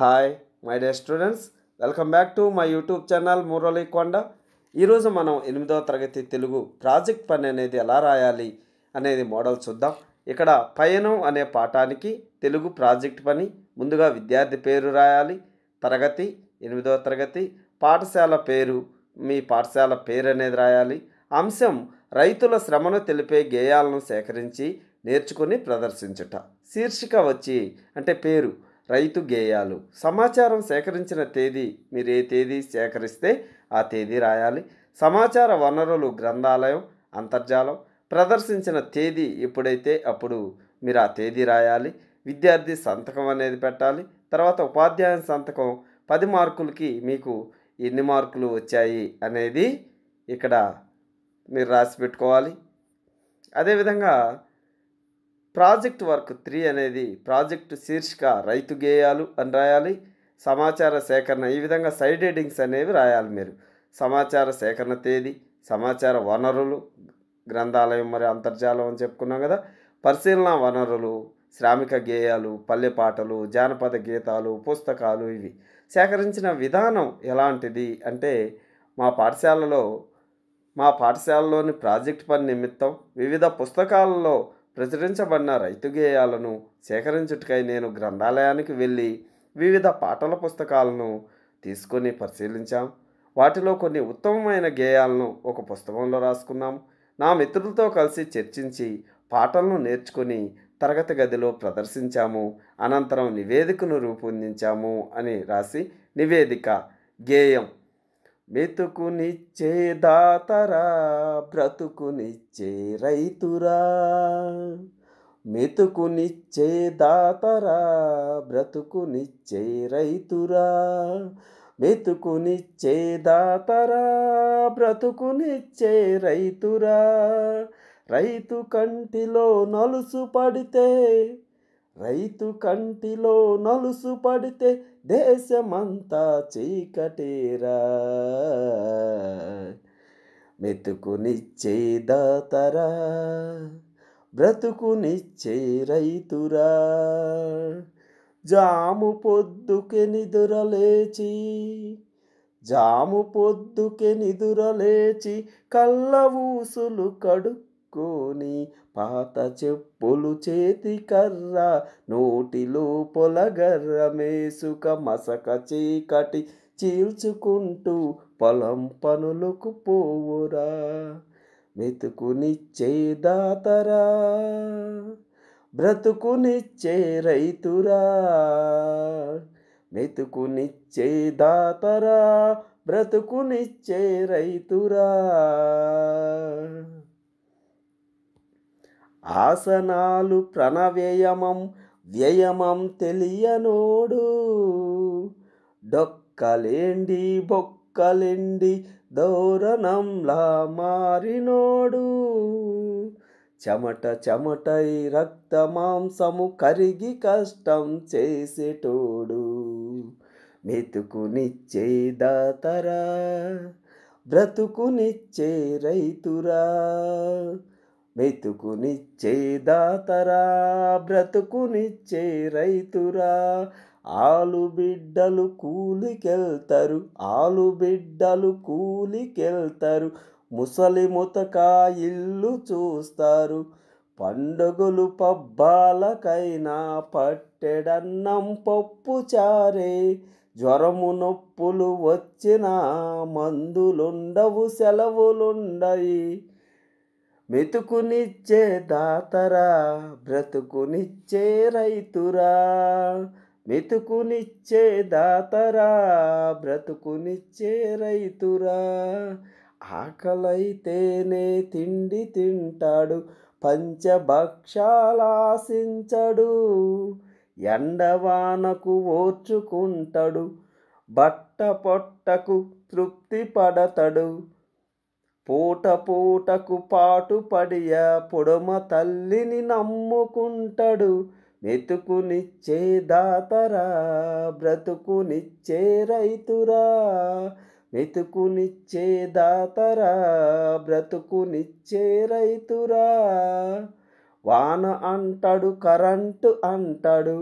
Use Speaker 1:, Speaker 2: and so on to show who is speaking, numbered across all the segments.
Speaker 1: hi my dear students welcome back to my YouTube channel Murali Konda ఈరోజు మనం ఎనిమిదవ తరగతి తెలుగు ప్రాజెక్ట్ పని అనేది ఎలా రాయాలి అనేది మోడల్ చూద్దాం ఇక్కడ పయనం అనే పాఠానికి తెలుగు ప్రాజెక్ట్ పని ముందుగా విద్యార్థి పేరు రాయాలి తరగతి ఎనిమిదవ తరగతి పాఠశాల పేరు మీ పాఠశాల పేరు అనేది రాయాలి అంశం రైతుల శ్రమను తెలిపే గేయాలను సేకరించి నేర్చుకుని ప్రదర్శించుట శీర్షిక వచ్చి అంటే పేరు రైతు గేయాలు సమాచారం సేకరించిన తేదీ మీరు ఏ తేదీ సేకరిస్తే ఆ తేదీ రాయాలి సమాచార వనరులు గ్రంథాలయం అంతర్జాలం ప్రదర్శించిన తేదీ ఎప్పుడైతే అప్పుడు మీరు ఆ తేదీ రాయాలి విద్యార్థి సంతకం అనేది పెట్టాలి తర్వాత ఉపాధ్యాయుని సంతకం పది మార్కులకి మీకు ఎన్ని మార్కులు వచ్చాయి అనేది ఇక్కడ మీరు రాసి పెట్టుకోవాలి అదేవిధంగా ప్రాజెక్ట్ వర్క్ త్రీ అనేది ప్రాజెక్టు శీర్షిక రైతు గేయాలు అని రాయాలి సమాచార సేకరణ ఈ విధంగా సైడ్ హెడ్డింగ్స్ అనేవి రాయాలి మీరు సమాచార సేకరణ తేదీ సమాచార వనరులు గ్రంథాలయం మరియు అంతర్జాలం అని చెప్పుకున్నాం కదా పరిశీలన వనరులు శ్రామిక గేయాలు పల్లె పాటలు జానపద గీతాలు పుస్తకాలు ఇవి సేకరించిన విధానం ఎలాంటిది అంటే మా పాఠశాలలో మా పాఠశాలలోని ప్రాజెక్ట్ పని నిమిత్తం వివిధ పుస్తకాలలో ప్రచురించబడిన రైతు గేయాలను సేకరించుటకై నేను గ్రంథాలయానికి వెళ్ళి వివిధ పాటల పుస్తకాలను తీసుకొని పరిశీలించాం వాటిలో కొన్ని ఉత్తమమైన గేయాలను ఒక పుస్తకంలో రాసుకున్నాం నా మిత్రులతో కలిసి చర్చించి పాటలను నేర్చుకొని తరగతి గదిలో ప్రదర్శించాము అనంతరం నివేదికను రూపొందించాము అని రాసి నివేదిక గేయం మెతుకునిచ్చే దాతరా బ్రతుకునిచ్చే రైతురా మెతుకునిచ్చే దాతరా బ్రతుకునిచ్చే రైతురా మెతుకునిచ్చే దాతరా బ్రతుకునిచ్చే రైతురా రైతు కంటిలో నలుసు పడితే రైతు కంటిలో నలుసు పడితే దేశమంతా మెతుకునిచ్చే మెతుకునిచ్చేదాతరా బ్రతుకునిచ్చే రైతురా జాము పొద్దుకి నిదురలేచి జాము పొద్దుకే నిదురలేచి కళ్ళ ఊసులు కడు చిక్కుని పాత చెప్పులు చేతి కర్ర నోటిలో పొలగర్ర మేసుక మసక చీకటి చీల్చుకుంటూ పొలం పనులకు పోవురా మెతుకునిచ్చే దాతరా బ్రతుకునిచ్చే రైతురా మెతుకునిచ్చే దాతరా బ్రతుకునిచ్చే రైతురా ఆసనాలు ప్రణవ్యయమం వ్యయమం తెలియనోడు డొక్కలేండి బొక్కలేండి దౌరణంలా మారినోడు చెమట చెమటై రక్త మాంసము కరిగి కష్టం చేసేటోడు మెతుకునిచ్చే దాతరా బ్రతుకునిచ్చే రైతురా దాతరా బ్రతుకునిచ్చే రైతురా ఆలుబిడ్డలు కూలికెళ్తారు ఆలుబిడ్డలు కూలికెళ్తారు ముసలి ముతక ఇల్లు చూస్తారు పండుగలు పబ్బాలకైనా పట్టెడన్నం పప్పు చారే జ్వరము నొప్పులు వచ్చినా మందులుండవు సెలవులుండయి మెతుకునిచ్చే దాతరా బ్రతుకునిచ్చే రైతురా మెతుకునిచ్చే దాతరా బ్రతుకునిచ్చే రైతురా ఆకలైతేనే తిండి తింటాడు పంచభక్షాలాశించడు ఎండవానకు ఓర్చుకుంటాడు బట్ట పొట్టకు తృప్తి పడతడు పూట పూటకు పాటుపడియ పొడమ తల్లిని నమ్ముకుంటాడు మెతుకునిచ్చే దాతరా బ్రతుకునిచ్చే రైతురా మెతుకునిచ్చే దాతరా బ్రతుకునిచ్చే రైతురా వాన అంటాడు కరెంటు అంటాడు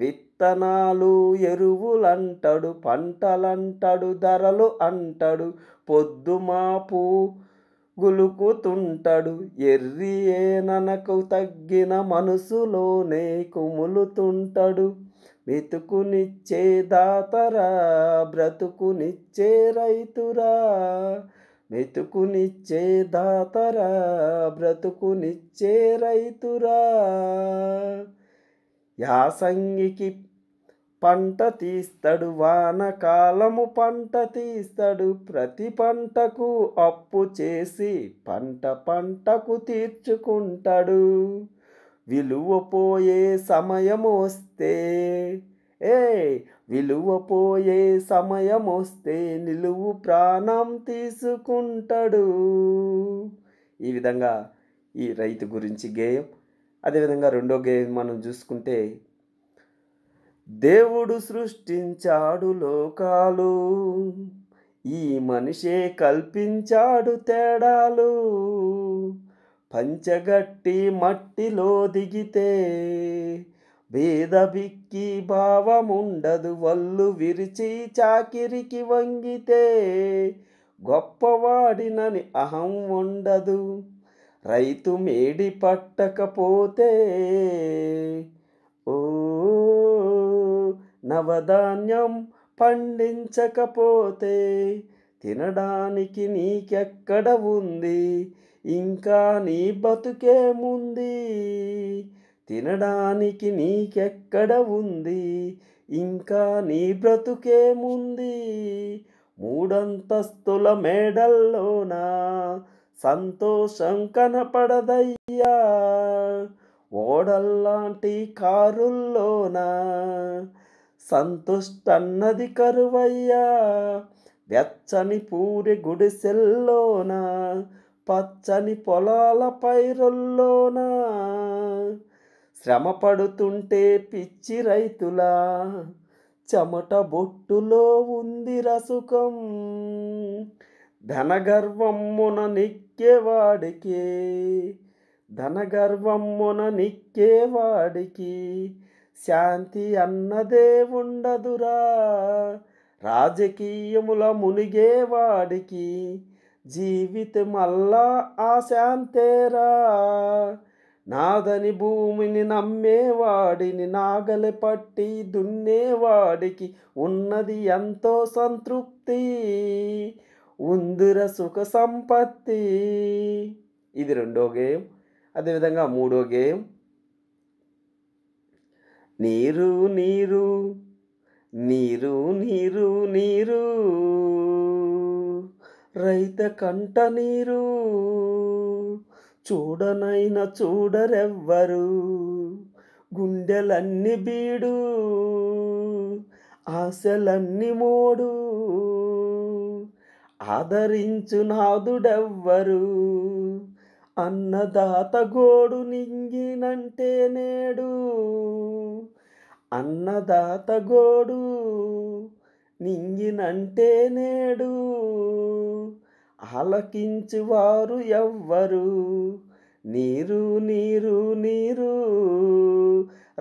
Speaker 1: విత్తనాలు ఎరువులు అంటాడు పంటలంటాడు ధరలు అంటాడు పొద్దు మాపు గులుకుతుంటడు ఎర్రి ఏననకు తగ్గిన మనసులోనే కుములుతుంటడు మెతుకునిచ్చే దాతరా బ్రతుకునిచ్చే రైతురా మెతుకునిచ్చే దాతరా బ్రతుకునిచ్చే రైతురా యాసంగికి పంట తీస్తాడు వానకాలము పంట తీస్తాడు ప్రతి పంటకు అప్పు చేసి పంట పంటకు తీర్చుకుంటాడు విలువ పోయే సమయం వస్తే ఏ విలువ పోయే సమయం వస్తే నిలువు ప్రాణం తీసుకుంటాడు ఈ విధంగా ఈ రైతు గురించి గేయం అదేవిధంగా రెండో గేయం మనం చూసుకుంటే దేవుడు సృష్టించాడు లోకాలు ఈ మనిషే కల్పించాడు తేడాలు పంచగట్టి మట్టిలో దిగితే భేదభిక్కి భావముండదు వల్లు విరిచి చాకిరికి వంగితే గొప్పవాడినని అహం ఉండదు రైతు మేడి పట్టకపోతే ఓ నవధాన్యం పండించకపోతే తినడానికి నీకెక్కడ ఉంది ఇంకా నీ బతుకేముంది తినడానికి నీకెక్కడ ఉంది ఇంకా నీ బ్రతుకేముంది మూడంతస్తుల మేడల్లోన సంతోషం కనపడదయ్యా ఓడల్లాంటి కారుల్లోనా సంతుష్టన్నది కరువయ్యా వెచ్చని పూరి గుడిసెల్లోన పచ్చని పొలాల పైరుల్లోన శ్రమ పడుతుంటే పిచ్చి రైతులా చెమట బొట్టులో ఉంది రసుకం ధనగర్వమ్మున నిక్కేవాడికి ధనగర్వమ్మున నిక్కేవాడికి శాంతి అన్నదే ఉండదురా రాజకీయముల మునిగేవాడికి జీవితం ఆ శాంతేరా నాదని భూమిని నమ్మేవాడిని నాగలి పట్టి దున్నేవాడికి ఉన్నది ఎంతో సంతృప్తి ఉందిర సుఖ సంపత్తి ఇది రెండో గేమ్ అదేవిధంగా మూడో గేమ్ నీరు నీరు నీరు నీరు నీరు రైత కంట నీరు చూడనైన చూడరెవ్వరు గుండెలన్నీ బీడు ఆశలన్నీ మోడు ఆదరించు నాదుడెవ్వరు అన్నదాత గోడు నింగినంటే నేడు అన్నదాతగోడు నింగినంటే నేడు ఆలకించువారు ఎవ్వరు నీరు నీరు నీరు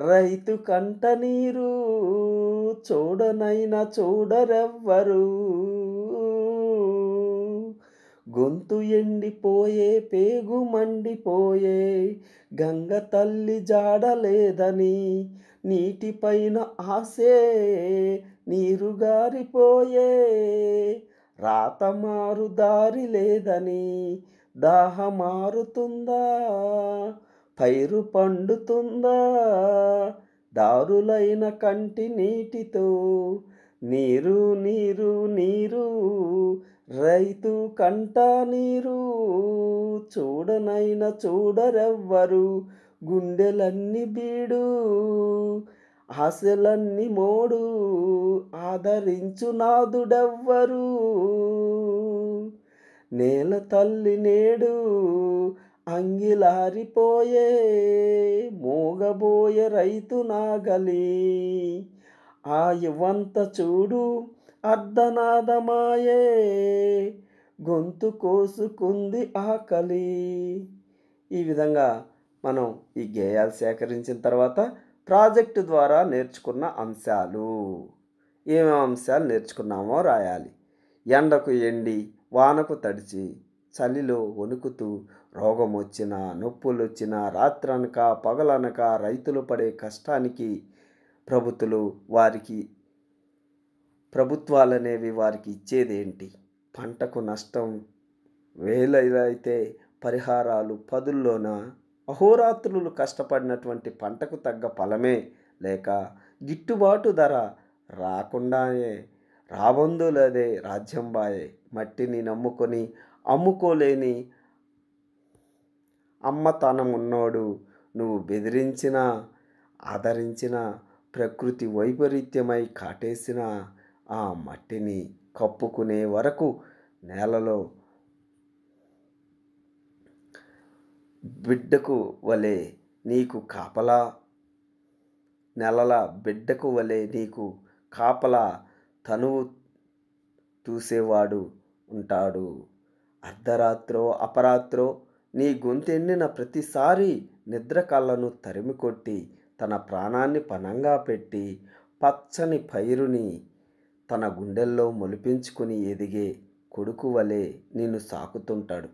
Speaker 1: రైతు కంట నీరు చూడనైనా చూడరెవ్వరు గొంతు ఎండిపోయే పేగు మండిపోయే గంగ తల్లి జాడలేదని నీటిపైన ఆసే నీరు గారిపోయే రాత మారు దారి లేదని దాహ మారుతుందా పైరు పండుతుందా దారులైన కంటి నీటితో నీరు నీరు నీరు రైతు కంట నీరు చూడనైనా చూడరెవ్వరు గుండెలన్నీ బీడు ఆశలన్నీ మోడు ఆదరించు నాదుడెవ్వరు నేల తల్లి నేడు అంగిలారిపోయే మోగబోయే రైతు నాగలి ఆ యువంత చూడు అర్ధనాదమాయే గొంతు కోసుకుంది ఆకలి ఈ విధంగా మనం ఈ గేయాలు సేకరించిన తర్వాత ప్రాజెక్టు ద్వారా నేర్చుకున్న అంశాలు ఏమేమి అంశాలు నేర్చుకున్నామో రాయాలి ఎండకు ఎండి వానకు తడిచి చలిలో వణుకుతూ రోగం వచ్చినా నొప్పులు వచ్చినా రాత్రనక పగలనక రైతులు పడే కష్టానికి ప్రభుత్వాలు వారికి ప్రభుత్వాలు అనేవి వారికి ఇచ్చేదేంటి పంటకు నష్టం వేలైతే పరిహారాలు పదుల్లోన అహోరాత్రులు కష్టపడినటువంటి పంటకు తగ్గ ఫలమే లేక గిట్టుబాటు ధర రాకుండానే రాబందులదే రాజ్యం బాయే మట్టిని నమ్ముకొని అమ్ముకోలేని అమ్మతనం ఉన్నోడు నువ్వు బెదిరించినా ఆదరించినా ప్రకృతి వైపరీత్యమై కాటేసినా ఆ మట్టిని కప్పుకునే వరకు నేలలో బిడ్డకు వలె నీకు కాపలా నెలల బిడ్డకు వలె నీకు కాపలా తనువు చూసేవాడు ఉంటాడు అర్ధరాత్రో అపరాత్రో నీ గొంతెన్నిన ప్రతిసారి నిద్ర కళ్ళను తరిమి కొట్టి తన ప్రాణాన్ని పనంగా పెట్టి పచ్చని పైరుని తన గుండెల్లో మొలిపించుకుని ఎదిగే కొడుకు వలె నిన్ను సాకుతుంటాడు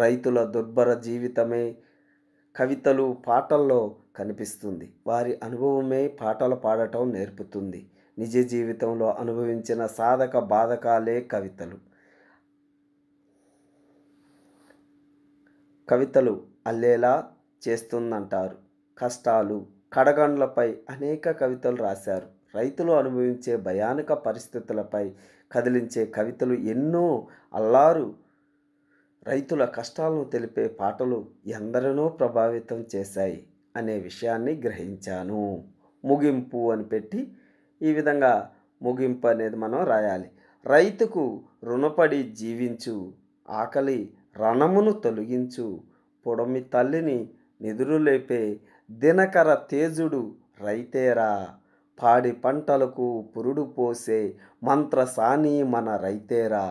Speaker 1: రైతుల దుర్భర జీవితమే కవితలు పాటల్లో కనిపిస్తుంది వారి అనుభవమే పాటలు పాడటం నేర్పుతుంది నిజ జీవితంలో అనుభవించిన సాధక బాధకాలే కవితలు కవితలు అల్లేలా చేస్తుందంటారు కష్టాలు కడగండ్లపై అనేక కవితలు రాశారు రైతులు అనుభవించే భయానక పరిస్థితులపై కదిలించే కవితలు ఎన్నో అల్లారు రైతుల కష్టాలను తెలిపే పాటలు ఎందరినో ప్రభావితం చేశాయి అనే విషయాన్ని గ్రహించాను ముగింపు అని పెట్టి ఈ విధంగా ముగింపు అనేది మనం రాయాలి రైతుకు రుణపడి జీవించు ఆకలి రణమును తొలగించు పొడమి తల్లిని నిదురులేపే దినకర తేజుడు రైతేరా పాడి పంటలకు పురుడు పోసే మంత్రసాని మన రైతేరా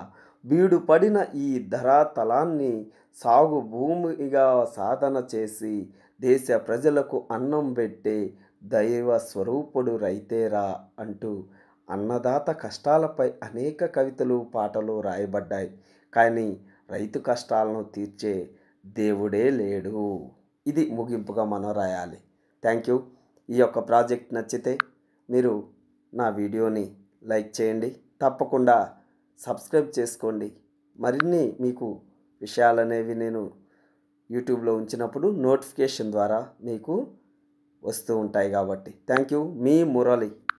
Speaker 1: బీడు పడిన ఈ ధరాతలాన్ని సాగు భూమిగా సాధన చేసి దేశ ప్రజలకు అన్నం పెట్టే దైవ స్వరూపుడు రైతేరా అంటూ అన్నదాత కష్టాలపై అనేక కవితలు పాటలు రాయబడ్డాయి కానీ రైతు కష్టాలను తీర్చే దేవుడే లేడు ఇది ముగింపుగా మనం రాయాలి థ్యాంక్ యూ ఈ యొక్క ప్రాజెక్ట్ నచ్చితే మీరు నా వీడియోని లైక్ చేయండి తప్పకుండా సబ్స్క్రైబ్ చేసుకోండి మరిన్ని మీకు విషయాలనేవి నేను యూట్యూబ్లో ఉంచినప్పుడు నోటిఫికేషన్ ద్వారా మీకు వస్తూ ఉంటాయి కాబట్టి థ్యాంక్ యూ మీ మురళి